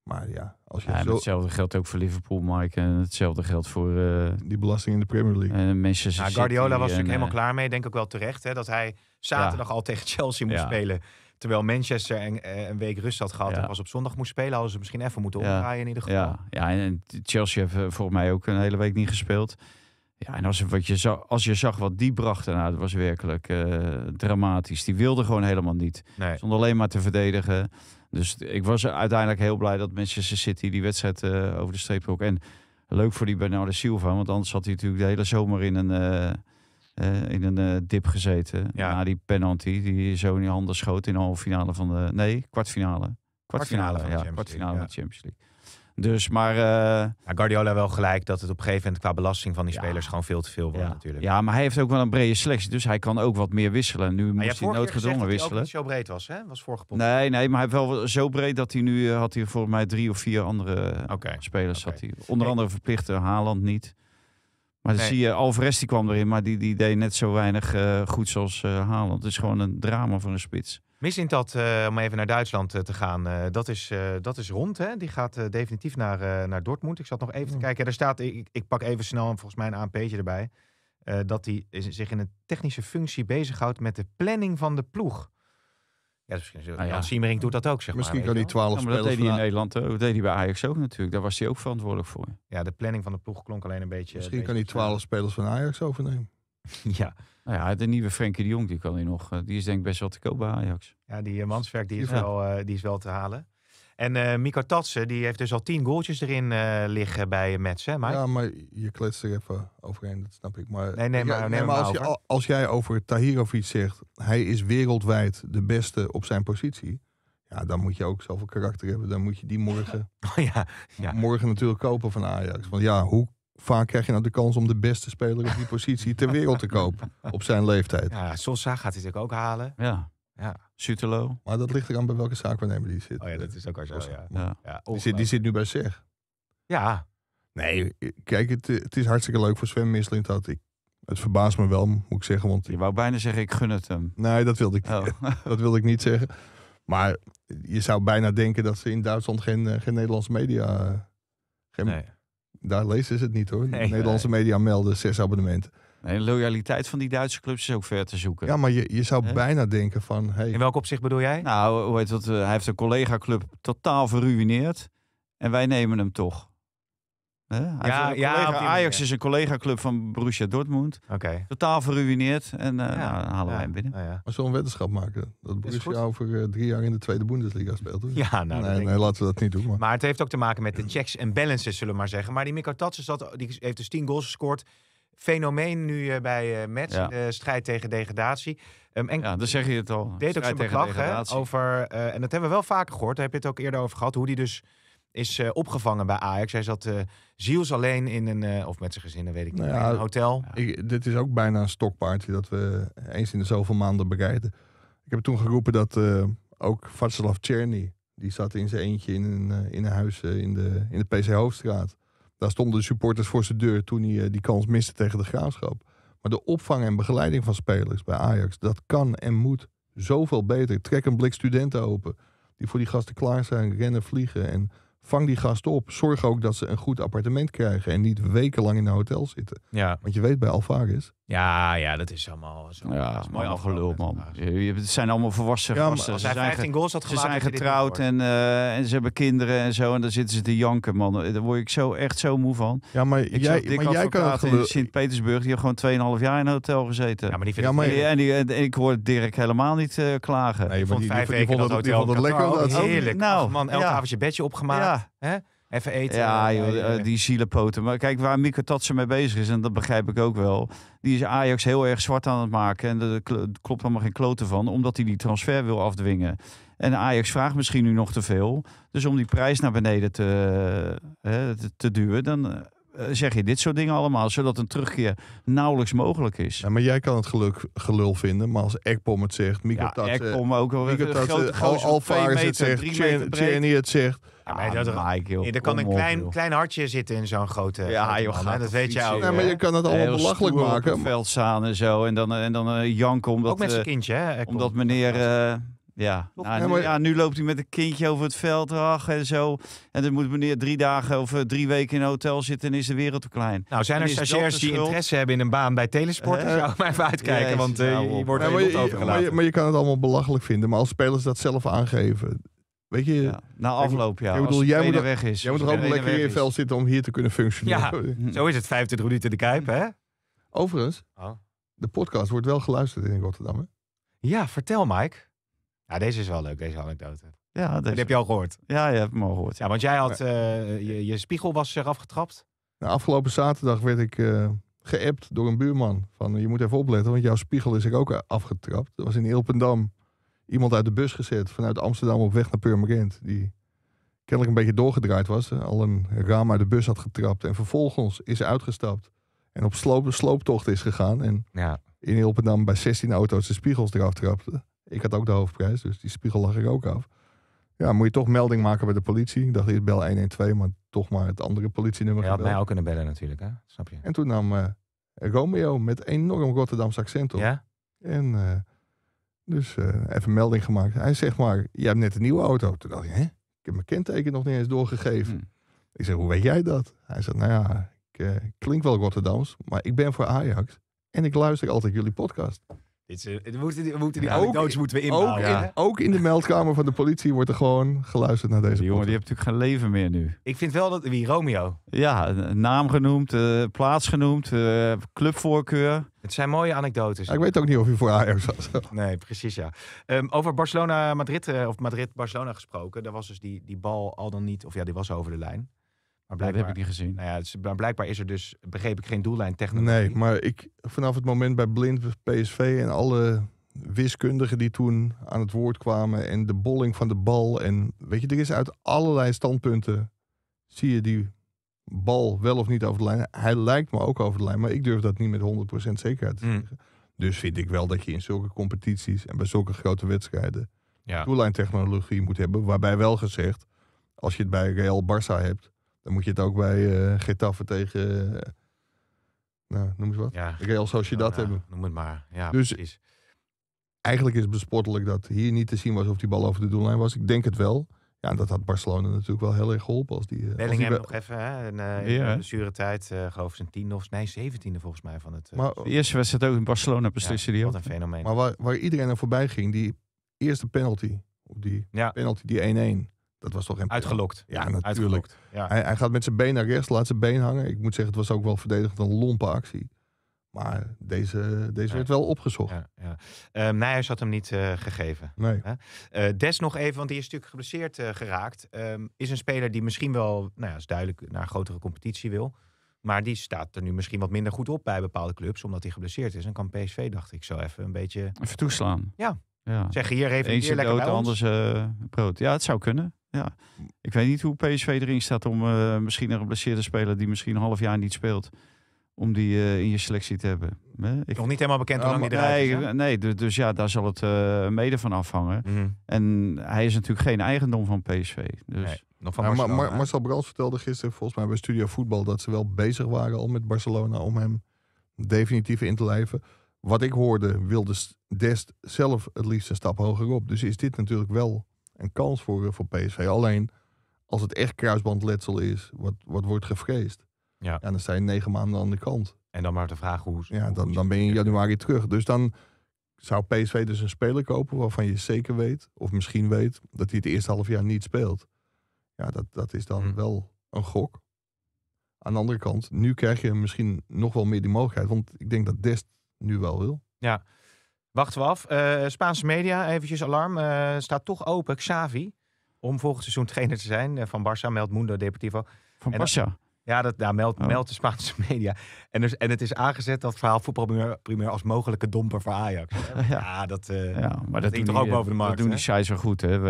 Maar ja, als je zo... Hetzelfde geldt ook voor Liverpool, Mike. En hetzelfde geldt voor... Eh, die belasting in de Premier League. En eh, Manchester nou, Guardiola was natuurlijk helemaal eh, klaar mee. Denk ook wel terecht. Hè, dat hij zaterdag al tegen Chelsea moest spelen. Terwijl Manchester een, een week rust had gehad en pas op zondag moest spelen. Hadden ze misschien even moeten omdraaien in ieder geval. Ja, ja en Chelsea heeft volgens mij ook een hele week niet gespeeld. Ja, en als, wat je, zag, als je zag wat die bracht, nou, dat was werkelijk eh, dramatisch. Die wilde gewoon helemaal niet. Zonder alleen maar te verdedigen. Dus ik was uiteindelijk heel blij dat Manchester City die wedstrijd eh, over de streep trok. En leuk voor die Bernardo Silva, want anders had hij natuurlijk de hele zomer in een, eh, in een dip gezeten. Ja. Na die penalty die zo in die handen schoot in de halve finale van de... Nee, kwartfinale. Kwartfinale, kwartfinale ja, Kwartfinale van de Champions League. Dus, maar... Eh, Guardiola wel gelijk dat het op een gegeven moment qua belasting van die spelers gewoon veel te veel wordt natuurlijk. Ja, maar hij heeft ook wel een brede selectie, dus hij kan ook wat meer wisselen. Nu moest hij noodgedwongen wisselen. Hij zo breed was, hè? Was vorige Nee, nee, maar hij heeft wel zo breed dat hij nu eh, had hij volgens mij drie of vier andere spelers. Had hij. Onder andere verplichte Haaland niet. Maar dan zie je, Alvarez die kwam erin, maar die, die deed net zo weinig eh, goed zoals Haaland. Het is gewoon een drama van een spits. Misschien dat, uh, om even naar Duitsland eh, te gaan, eh, dat, is, dat is rond. Hè? Die gaat definitief naar, naar Dortmund. Ik zat nog even te mm. kijken. Er staat, ik, pak even snel volgens mij een ANP'tje erbij. dat hij zich in een technische functie bezighoudt met de planning van de ploeg. Ja, dus misschien ah, ja. Siemering doet dat ook, zeg misschien maar. Misschien kan hij 12 spelers. Dat deed hij in Nederland ook. Dat deed hij bij Ajax ook natuurlijk. Daar was hij ook verantwoordelijk voor. Ja, de planning van de ploeg klonk alleen een beetje... Misschien kan hij 12 spelers van Ajax overnemen. (laughs) ja. Nou ja, de nieuwe Frenkie de Jong, die kan hij nog. Eh, die is denk ik best wel te koop bij Ajax. Ja, die eh, Manswerk, die is, wel, eh, die is wel te halen. En uh, Mika Tatsen, die heeft dus al tien goaltjes erin liggen bij Mets, hè Mike? Ja, maar je kletst er even overheen, dat snap ik. Maar, nee, nee, maar, ja, als, over. Je, als jij over Tahirovic zegt, hij is wereldwijd de beste op zijn positie. Ja, dan moet je ook zoveel karakter hebben. Dan moet je die morgen, (laughs) ja. morgen natuurlijk kopen van Ajax. Want ja, hoe vaak krijg je nou de kans om de beste speler op die positie ter wereld te kopen. Op zijn leeftijd. Ja, Sosa gaat hij zich ook halen. Ja. Ja. Sutelo. Maar dat ligt aan bij welke nemen die zit. Oh ja, dat is ook al zo, ja. die, zit, die zit nu bij zich. Ja. Nee, kijk, het, het is hartstikke leuk voor Sven Missling dat ik het verbaast me wel, moet ik zeggen. Want je wou bijna zeggen, ik gun het hem. Nee, dat wilde ik, oh. (laughs) dat wilde ik niet zeggen. Maar je zou bijna denken dat ze in Duitsland geen, eh, geen Nederlandse media... Eh, geen, nee daar lezen ze het niet hoor. Nederlandse media melden zes abonnementen. Nee, de loyaliteit van die Duitse clubs is ook ver te zoeken. Ja, maar je, je zou bijna denken van... Hey. In welk opzicht bedoel jij? Nou, hoe heet dat, eh, hij heeft een collega-club totaal verruineerd. En wij nemen hem toch ja, ja Ajax is een collega-club van Borussia Dortmund. Oké. Totaal verruineerd. En uh, nou, halen wij hem binnen. Maar zo'n wetenschap maken? Dat Borussia over eh, drie jaar in de tweede Bundesliga speelt? Ja, nou... Nee, nee, laten we dat niet doen. Maar. het heeft ook te maken met de checks en balances, zullen we maar zeggen. Maar die Mikko zat, die heeft dus tien goals gescoord. Fenomeen nu eh, bij match, De strijd tegen degradatie. Ehm, en ja, dan zeg je het al. Deed strijd ook zijn beklag over... en dat hebben we wel vaker gehoord. Daar heb je het ook eerder over gehad. Hoe die dus is eh, opgevangen bij Ajax. Hij zat uh, ziels alleen in een, eh, of met zijn gezinnen weet ik niet, nou in een hotel. dit is ook bijna een stokpaardje dat we eens in de zoveel maanden bereiden. Ik heb toen geroepen dat ook Václav Czerny, die zat in zijn eentje in een, in een huis in, de, in de PC Hoofdstraat. Daar stonden de supporters voor zijn deur toen hij die kans miste tegen de graafschap. Maar de opvang en begeleiding van spelers bij Ajax, dat kan en moet zoveel beter. Trek een blik studenten open. Die voor die gasten klaar zijn, rennen, vliegen. En Vang die gasten op. Zorg ook dat ze een goed appartement krijgen en niet wekenlang in een hotel zitten. Ja. Want je weet bij Alvarez, ja, ja, dat is allemaal zo. Ja, is mooi afgelul, man. Het zijn allemaal volwassen ja, gasten. Als hij 15 goals had gemaakt, ze zijn getrouwd en, uh, en ze hebben kinderen en zo. En dan zitten ze te janken, man. Eh, daar word ik zo, echt zo moe van. Ja, maar ik jij, maar jij kan het in Sint-Petersburg. Die heeft gewoon 2,5 jaar in een hotel gezeten. Ja, maar die vindt ja, maar... en, die, en, ik hoor Dirk helemaal niet uh, klagen. Nee, vond die, vijf die, Die vond het lekker. Oh, heerlijk. Nou, man, elke avond je bedje opgemaakt. Hè? Even eten. Ja, eh, joh, uh, die zielenpoten. Maar kijk, waar Mieke Tatsen mee bezig is, en dat begrijp ik ook wel. Die is Ajax heel erg zwart aan het maken. En daar klopt helemaal geen kloten van. Omdat hij die transfer wil afdwingen. En Ajax vraagt misschien nu nog te veel. Dus om die prijs naar beneden te, eh, te, duwen, dan zeg je dit soort dingen allemaal, zodat een terugkeer nauwelijks mogelijk is. Ja, maar jij kan het geluk, gelul vinden, maar als Ekpom het zegt, Mikkel ja, Ekpom ook wel een het zegt, Jenny het zegt, ja, dat, Mike, joh, kan een klein, klein hartje zitten in zo'n grote. Ja, joh, dat weet je ook. maar je kan het allemaal belachelijk maken. Op veld en zo. En dan, en dan eh, janken omdat. Ook met zijn eh, kindje, Omdat meneer. ja. Eh, nou, nu, ja, nu, loopt hij met een kindje over het veld ach, en zo. En dan moet meneer drie dagen of drie weken in een hotel zitten en is de wereld te klein. Nou, zijn er stagiairs die interesse hebben in een baan bij Telesport? Uh, zou maar even uitkijken, want uh, je wordt er maar je kan het allemaal belachelijk vinden. Maar als spelers dat zelf aangeven, Weet je, na afloop, ja. Ik bedoel, jij moet, weg is. Jij moet ook lekker in je vel zitten om hier te kunnen functioneren. Ja, zo is het 25 minuten de Kuip, hè? Overigens, oh. de podcast wordt wel geluisterd in Rotterdam, hè? Ja, vertel Mike. Ja, deze is wel leuk, deze anekdote. Ja, deze... Die heb je al gehoord. Ja, je hebt hem al gehoord. Ja, want jij had, eh, je, spiegel was eraf getrapt. Nou, afgelopen zaterdag werd ik uh, geappt door een buurman. Van, je moet even opletten, want jouw spiegel is ik ook afgetrapt. Dat was in Ilpendam iemand uit de bus gezet vanuit Amsterdam op weg naar Purmerend. Die kennelijk een beetje doorgedraaid was. Al een raam uit de bus had getrapt. En vervolgens is uitgestapt. En op sloop, slooptocht is gegaan. En ja. in Hilpendam bij 16 auto's de spiegels eraf trapte. Ik had ook de hoofdprijs, dus die spiegel lag er ook af. Ja, moet je toch melding maken bij de politie. Ik dacht eerst bel 112, maar toch maar het andere politienummer. Je had mij ook kunnen bellen natuurlijk, hè? Snap je? En toen nam eh, Romeo met enorm Rotterdams accent op. Ja? En... Eh, dus eh, even melding gemaakt. Hij zegt maar, jij hebt net een nieuwe auto. Toen dacht ik, hè? Ik heb mijn kenteken nog niet eens doorgegeven. Hmm. Ik zeg, hoe weet jij dat? Hij zegt, nou ja, ik uh, klink wel Rotterdams, maar ik ben voor Ajax. En ik luister altijd jullie podcast moeten anekdotes moeten we Ook, in, ook in de meldkamer van de politie wordt er gewoon geluisterd naar deze die jongen. Die hebt natuurlijk geen leven meer nu. Ik vind wel dat... Wie? Romeo? Ja, naam genoemd, uh, plaats genoemd, eh, clubvoorkeur. Het zijn mooie anekdotes. ik weet ook niet of hij voor Ajax was. nee, precies ja. Ehm, over Barcelona-Madrid, eh, of Madrid-Barcelona gesproken. Daar was dus die, die bal al dan niet... Of ja, die was over de lijn blijkbaar, dat heb ik niet gezien. Nou ja, blijkbaar is er dus, begreep ik, geen doellijn technologie. Nee, maar ik, vanaf het moment bij Blind PSV en alle wiskundigen die toen aan het woord kwamen en de bolling van de bal. En weet je, er is uit allerlei standpunten, zie je die bal wel of niet over de lijn. Hij lijkt me ook over de lijn, maar ik durf dat niet met 100% zekerheid te hmm. zeggen. Dus vind ik wel dat je in zulke competities en bij zulke grote wedstrijden ja. doellijntechnologie moet hebben. Waarbij wel gezegd, als je het bij Real Barça hebt, dan moet je het ook bij uh, Getafe tegen, eh, nou, noem eens wat, ja, Real je dat hebben. Noem het maar, ja dus, precies. Eigenlijk is het bespottelijk dat hier niet te zien was of die bal over de doellijn was. Ik denk het wel. Ja, en dat had Barcelona natuurlijk wel heel erg geholpen. Als die, eh, Bellingham nog even, hè? Een, uh, zure tijd, geloof ik, zijn tiende of nee, zeventiende volgens mij van het... Uh, maar, de eerste wedstrijd ook in Barcelona beslissen die Wat een fenomeen. Maar waar, waar iedereen er voorbij ging, die eerste penalty, of die penalty, die 1-1. Dat was toch een Uitgelokt. Ja, natuurlijk. Hij, hij, gaat met zijn been naar rechts, laat zijn been hangen. Ik moet zeggen, het was ook wel verdedigend een lompe actie. Maar deze, deze werd wel opgezocht. Ja, ja. Uh, had hem niet eh, gegeven. Eh, Des nog even, want die is natuurlijk geblesseerd geraakt. Ehm, is een speler die misschien wel, nou is duidelijk, naar grotere competitie wil. Maar die staat er nu misschien wat minder goed op bij bepaalde clubs, omdat hij geblesseerd is. En kan PSV, dacht ik, zo even een beetje... Even toeslaan. Ja, ja. Zeggen hier heeft een lekker dood, bij anders eh, brood. Ja, het zou kunnen. Ja. Ik weet niet hoe PSV erin staat om eh, misschien een geblesseerde speler die misschien een half jaar niet speelt, om die eh, in je selectie te hebben. Ik... Nog niet helemaal bekend hoe lang die eruit nee, nee, dus, ja, daar zal het mede van afhangen. Mhm. En hij is natuurlijk geen eigendom van PSV. Dus... Nee. Nog van ja, Marcel Brands vertelde gisteren volgens mij bij Studio Voetbal dat ze wel bezig waren al met Barcelona om hem definitief in te lijven wat ik hoorde, wilde Dest zelf het liefst een stap hoger op. Dus is dit natuurlijk wel een kans voor, eh, voor PSV. Alleen als het echt kruisbandletsel is, wat, wat wordt gevreesd. Ja. dan zijn je negen maanden aan de kant. En dan maar de vraag hoe. Ja, dan, dan ben je in januari terug. Dus dan zou PSV dus een speler kopen waarvan je zeker weet, of misschien weet, dat hij het eerste half jaar niet speelt. Ja, dat, dat is dan hmm. wel een gok. Aan de andere kant, nu krijg je misschien nog wel meer die mogelijkheid. Want ik denk dat Dest nu wel wil. Ja, wachten we af. Eh, Spaanse media, eventjes alarm, eh, staat toch open. Xavi, om volgend seizoen trainer te zijn eh, van Barça, meldt Mundo Deportivo. Van Barça? Ja, dat nou, meldt de Spaanse (laughs) media. En, en het is aangezet, dat verhaal primair als mogelijke domper voor Ajax. (laughs) ja. dat, uh, ja, maar dat, dat doen toch ook boven de markt. Dat doen hè? die zo goed. Hè? We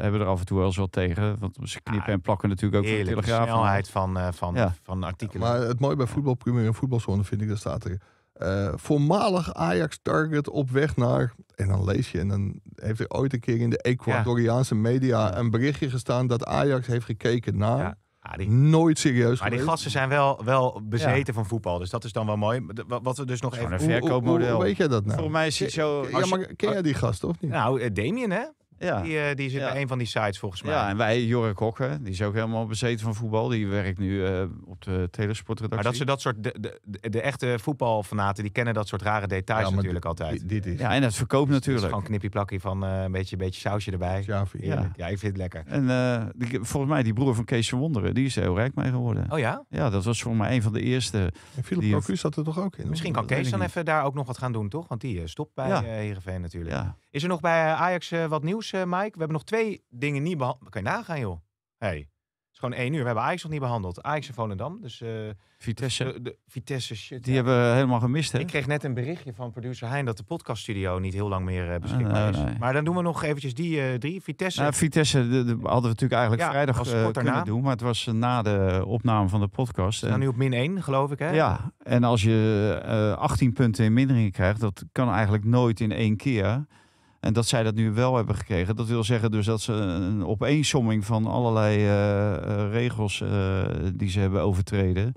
hebben er af en toe wel eens wat tegen. Want ze knippen en plakken natuurlijk ook heerlijk, voor de telegraaf. De snelheid van, van, van artikelen. Maar het mooie bij voetbalprimeur en voetbalzone vind ik, dat staat er eh, voormalig Ajax-target op weg naar. En dan lees je, en dan heeft er ooit een keer in de Ecuadoriaanse media een berichtje gestaan dat Ajax heeft gekeken naar. Ah, nooit serieus. Maar die gasten zijn wel, wel bezeten van voetbal. Dus dat is dan wel mooi. Wat we dus nog even. Een verkoopmodel. Hoe, weet jij dat nou? voor mij is het zo. Ken, ken jij die gast of niet? Nou, eh, Damien, hè? Ja. Die, eh, die zit ja. een van die sites volgens mij. Ja, en wij, Jorik Hokken, die is ook helemaal bezeten van voetbal. Die werkt nu eh, op de telesportredactie. Maar dat ze dat soort, de, echte voetbalfanaten, die kennen dat soort rare details natuurlijk altijd. Dit is. Ja, en dat verkoopt dus natuurlijk. gewoon knippie plakkie van eh, een, beetje, een beetje sausje erbij. Ja, ja. ja, ik vind het lekker. En volgens mij, die broer van Kees verwonderen, die is heel rijk mee geworden. Oh ja? Ja, dat was voor mij een van de eerste. En Philip die zat er toch ook in? Misschien kan Kees dan even daar ook nog wat gaan doen, toch? Want die stopt bij Heerenveen natuurlijk. Ja. Is er nog bij Ajax eh, wat nieuws, eh, Mike? We hebben nog twee dingen niet behandeld. Kan je nagaan, joh. Hey. Het is gewoon één uur. We hebben Ajax nog niet behandeld. Ajax en Volendam. Dus, eh, Vitesse. Dus, de, Vitesse shit. Die hebben we helemaal gemist, hè? Ik kreeg net een berichtje van producer Heijn dat de podcaststudio niet heel lang meer beschikbaar is. Maar dan doen we nog eventjes die drie. Vitesse. Nou, Vitesse de, hadden we natuurlijk eigenlijk vrijdag als daarna. kunnen doen. Maar het was na de opname van de podcast. Dan nu op min 1, geloof ik, hè? Ja. En als je 18 punten in mindering krijgt, dat kan eigenlijk nooit in één keer. En dat zij dat nu wel hebben gekregen, dat wil zeggen dus dat ze een opeensomming van allerlei eh, eh, regels eh, die ze hebben overtreden.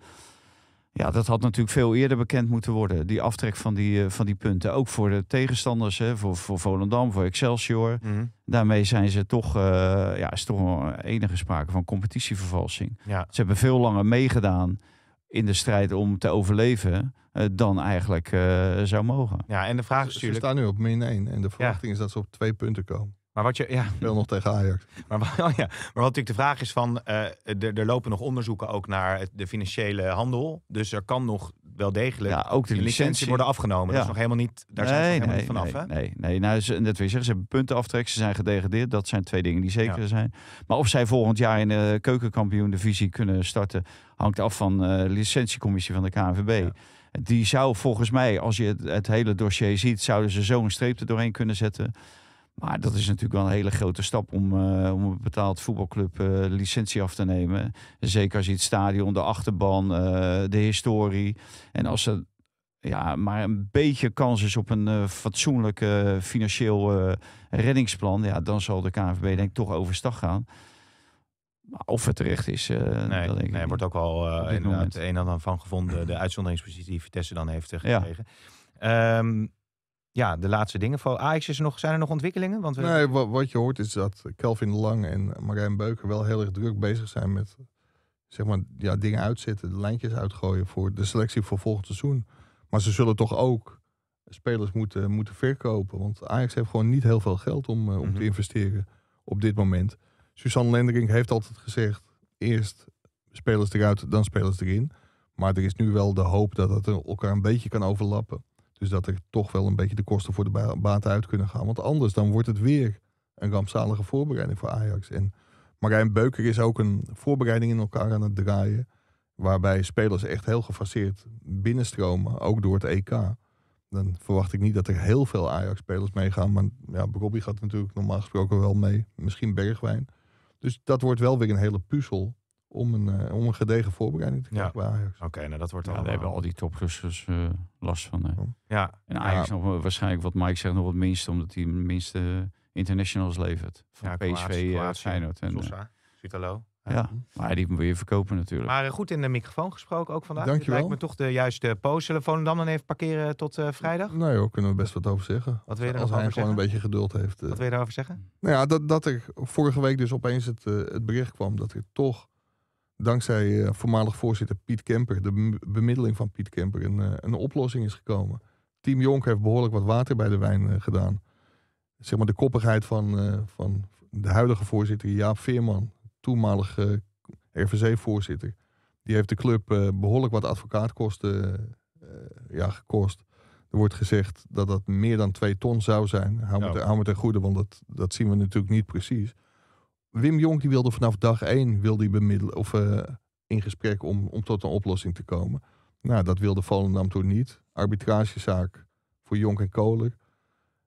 Ja, dat had natuurlijk veel eerder bekend moeten worden. Die aftrek van die, van die punten. Ook voor de tegenstanders, hè, voor, voor Volendam, voor Excelsior. Mhm. Daarmee zijn ze toch, ja, is toch enige sprake van competitievervalsing. Ja. Ze hebben veel langer meegedaan in de strijd om te overleven uh, dan eigenlijk eh, zou mogen. Ja, en de vraag is natuurlijk... Ze staan nu op min 1 en de verwachting is dat ze op twee punten komen. Maar wat je. Ja. nog tegen Ajax. Maar, (laughs) oh ja, maar wat natuurlijk de vraag is: van eh, er, er lopen nog onderzoeken ook naar de financiële handel. Dus er kan nog wel degelijk ja, ook de, licentie. worden afgenomen. Dat is nog helemaal niet, daar nee, zijn ze nog nee, helemaal niet vanaf. Nee, hè? nee, nee. Nou, ze, net zeggen, ze hebben punten aftrekken, ze zijn gedegradeerd. Dat zijn twee dingen die zeker zijn. Maar of zij volgend jaar in de keukenkampioen divisie kunnen starten, hangt af van eh, de licentiecommissie van de KNVB. Die zou volgens mij, als je het, hele dossier ziet, zouden ze zo een streep er doorheen kunnen zetten. Maar dat is natuurlijk wel een hele grote stap om, eh, om een betaald voetbalclub eh, licentie af te nemen. Zeker als je het stadion, de achterban, eh, de historie. En als er ja, maar een beetje kans is op een fatsoenlijk financieel reddingsplan, ja, dan zal de KNVB denk ik toch overstag gaan. of het terecht is, nee, dat denk ik wordt ook al uh, inderdaad een en ander van gevonden. De uitzonderingspositie die Vitesse dan heeft gekregen. Ja. Ehm, ja, de laatste dingen. Voor Ajax is er nog, zijn er nog ontwikkelingen? Want we... Nee, wat je hoort is dat Kelvin Lang en Marijn Beuken wel heel erg druk bezig zijn met zeg maar, ja, dingen uitzetten, de lijntjes uitgooien voor de selectie voor volgend seizoen. Maar ze zullen toch ook spelers moeten, moeten verkopen. Want Ajax heeft gewoon niet heel veel geld om, eh, om te mhm. investeren op dit moment. Suzanne Lendering heeft altijd gezegd: eerst spelers eruit, dan spelers erin. Maar er is nu wel de hoop dat het elkaar een beetje kan overlappen. Dus dat er toch wel een beetje de kosten voor de baat uit kunnen gaan. Want anders dan wordt het weer een rampzalige voorbereiding voor Ajax. En Marijn Beuker is ook een voorbereiding in elkaar aan het draaien. Waarbij spelers echt heel gefaseerd binnenstromen, ook door het EK. Dan verwacht ik niet dat er heel veel Ajax-spelers meegaan. Maar ja, Robbie gaat natuurlijk normaal gesproken wel mee. Misschien Bergwijn. Dus dat wordt wel weer een hele puzzel om een, eh, om een gedegen voorbereiding te krijgen ja. bij Oké, nou dat wordt ja, We hebben al die toprusters eh, last van. Oh. Ja. En eigenlijk ja. nog waarschijnlijk, wat Mike zegt, nog het minste. Omdat hij minste internationals levert. Van ja, PSV, eh, Feyenoord. En, Sosa, Ja, maar die moet je verkopen natuurlijk. Maar goed in de microfoon gesproken ook vandaag. Dankjewel. lijkt me toch de juiste poos. Zullen dan even parkeren tot vrijdag? Nou nee, joh, kunnen we best wat over zeggen. Wat wil je Als hij gewoon een beetje geduld heeft. Wat wil je daarover zeggen? Nou ja, dat, dat er vorige week dus opeens het, het bericht kwam dat er toch dankzij eh, voormalig voorzitter Piet Kemper, de bemiddeling van Piet Kemper, een, eh, een oplossing is gekomen. Team Jonk heeft behoorlijk wat water bij de wijn eh, gedaan. Zeg maar de koppigheid van, van de huidige voorzitter Jaap Veerman, toenmalig RVC-voorzitter. Die heeft de club behoorlijk wat advocaatkosten ja, gekost. Er wordt gezegd dat dat meer dan twee ton zou zijn. Hou, ja. Nou. ten goede, want dat zien we natuurlijk niet precies. Wim Jong die wilde vanaf dag één wilde bemiddelen of eh, in gesprek om, om tot een oplossing te komen. Nou, dat wilde Volendam toen niet. Arbitragezaak voor Jonk en Koler.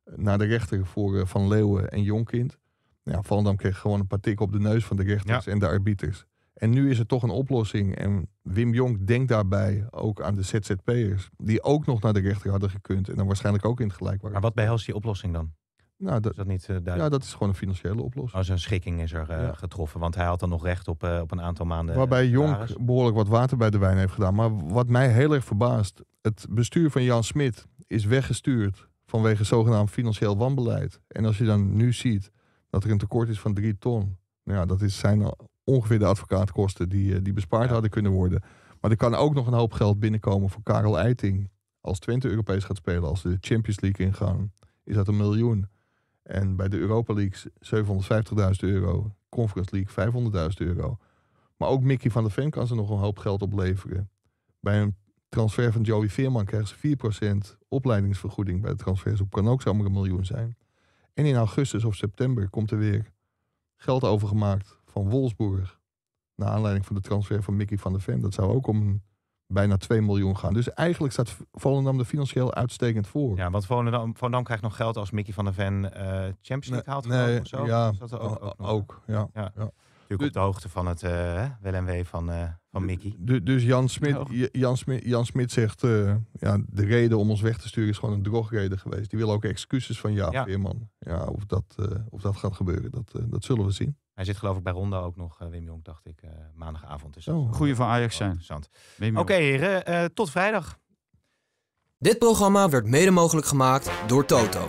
Eh, naar de rechter voor eh, Van Leeuwen en Jonkind. Nou ja, Volendam kreeg gewoon een paar tikken op de neus van de rechters en de arbiters. En nu is er toch een oplossing. En Wim Jong denkt daarbij ook aan de ZZP'ers. Die ook nog naar de rechter hadden gekund. En dan waarschijnlijk ook in het gelijk waren. Maar wat behelst die oplossing dan? Nou, dat, is niet eh, Ja, dat is gewoon een financiële oplossing. Als oh, een schikking is er eh, getroffen, want hij had dan nog recht op, eh, op een aantal maanden. Waarbij Jonk behoorlijk wat water bij de wijn heeft gedaan. Maar wat mij heel erg verbaast, het bestuur van Jan Smit is weggestuurd vanwege zogenaamd financieel wanbeleid. En als je dan nu ziet dat er een tekort is van drie ton, nou ja, dat is zijn ongeveer de advocaatkosten die, die bespaard hadden kunnen worden. Maar er kan ook nog een hoop geld binnenkomen voor Karel Eiting. Als Twente Europees gaat spelen, als ze de Champions League ingaan, is dat een miljoen. En bij de Europa League 750.000 euro. Conference League 500.000 euro. Maar ook Mickey van der Ven kan ze nog een hoop geld opleveren. Bij een transfer van Joey Veerman krijgen ze 4% opleidingsvergoeding bij de transfersoep. Kan ook zomaar een miljoen zijn. En in augustus of september komt er weer geld overgemaakt van Wolfsburg. Naar aanleiding van de transfer van Mickey van der Ven. Dat zou ook om een bijna 2 miljoen gaan. Dus eigenlijk staat Volendam er financieel uitstekend voor. Ja, want Volendam, krijgt nog geld als Mickey van der Ven uh, Champions League haalt. Nee, of zo. Ja, ook, ook, ja, ja. Natuurlijk op de hoogte van het uh, eh, en van, eh, van Mickey. dus Jan Smit, Jan Smit, Jan Smit zegt, ja, de reden om ons weg te sturen is gewoon een drogreden geweest. Die willen ook excuses van Jaap ja. Veerman. Ja, of dat, of dat gaat gebeuren, dat, dat zullen we zien. Hij zit geloof ik bij Ronda ook nog, eh, Wim Jong, dacht ik, eh, maandagavond. Dus is dat. Oh. goeie van Ajax zijn. Oké heren, eh, tot vrijdag. Dit programma werd mede mogelijk gemaakt door Toto.